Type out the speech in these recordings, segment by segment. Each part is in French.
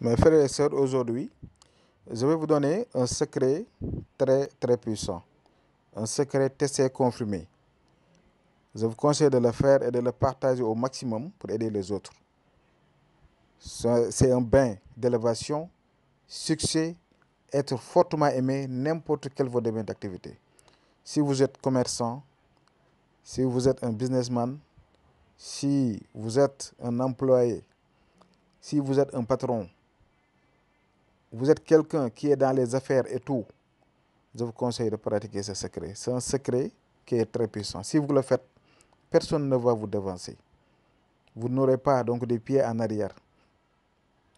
Mes frères et sœurs, aujourd'hui, je vais vous donner un secret très très puissant, un secret testé et confirmé. Je vous conseille de le faire et de le partager au maximum pour aider les autres. C'est un bain d'élévation, succès, être fortement aimé, n'importe quel vos domaine d'activité. Si vous êtes commerçant, si vous êtes un businessman, si vous êtes un employé, si vous êtes un patron, vous êtes quelqu'un qui est dans les affaires et tout, je vous conseille de pratiquer ce secret. C'est un secret qui est très puissant. Si vous le faites, personne ne va vous devancer. Vous n'aurez pas donc des pieds en arrière,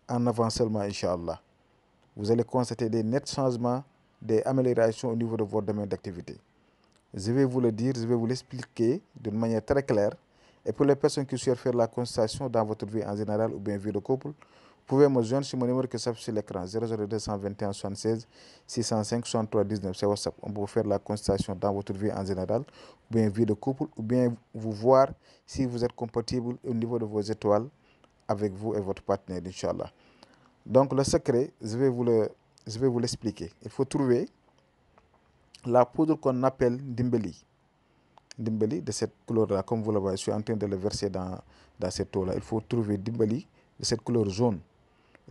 en avant seulement, Inch'Allah. Vous allez constater des nets changements, des améliorations au niveau de votre domaine d'activité. Je vais vous le dire, je vais vous l'expliquer d'une manière très claire. Et pour les personnes qui souhaitent faire la consultation dans votre vie en général ou bien vie de couple, vous pouvez me joindre sur mon numéro qui s'affiche sur l'écran 00221 76 605 63 19. C'est WhatsApp. On peut faire la consultation dans votre vie en général, ou bien vie de couple, ou bien vous voir si vous êtes compatible au niveau de vos étoiles avec vous et votre partenaire, Inch'Allah. Donc, le secret, je vais vous le, l'expliquer. Il faut trouver la poudre qu'on appelle Dimbeli. Dimbeli, de cette couleur-là, comme vous le voyez, je suis en train de le verser dans, dans cette eau-là. Il faut trouver Dimbeli de cette couleur jaune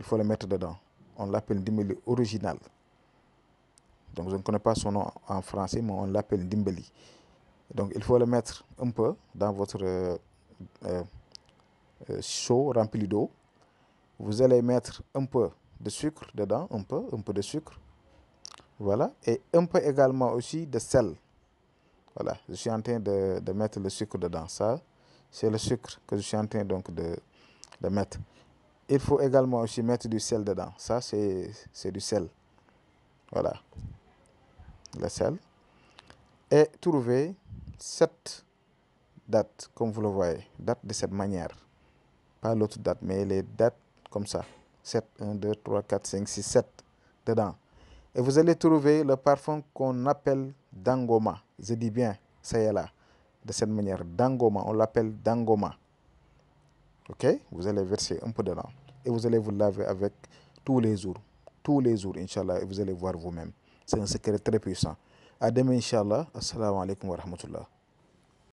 il faut le mettre dedans. On l'appelle d'imbeli original. Donc je ne connais pas son nom en français, mais on l'appelle d'imbeli. Donc il faut le mettre un peu dans votre euh, euh, chaud rempli d'eau. Vous allez mettre un peu de sucre dedans, un peu, un peu de sucre. Voilà, et un peu également aussi de sel. Voilà, je suis en train de, mettre le sucre dedans. Ça, c'est le sucre que je suis en train donc de mettre il faut également aussi mettre du sel dedans. Ça, c'est du sel. Voilà. Le sel. Et trouver cette date, comme vous le voyez. Date de cette manière. Pas l'autre date, mais les dates comme ça. 7, 1, 2, 3, 4, 5, 6, 7 dedans. Et vous allez trouver le parfum qu'on appelle Dangoma. Je dis bien, ça y est là. De cette manière, Dangoma. On l'appelle Dangoma. Ok Vous allez verser un peu dedans et vous allez vous laver avec tous les jours. Tous les jours, Inch'Allah, et vous allez voir vous-même. C'est un secret très puissant. À demain, Inch'Allah. Assalamu alaikum wa rahmatullah.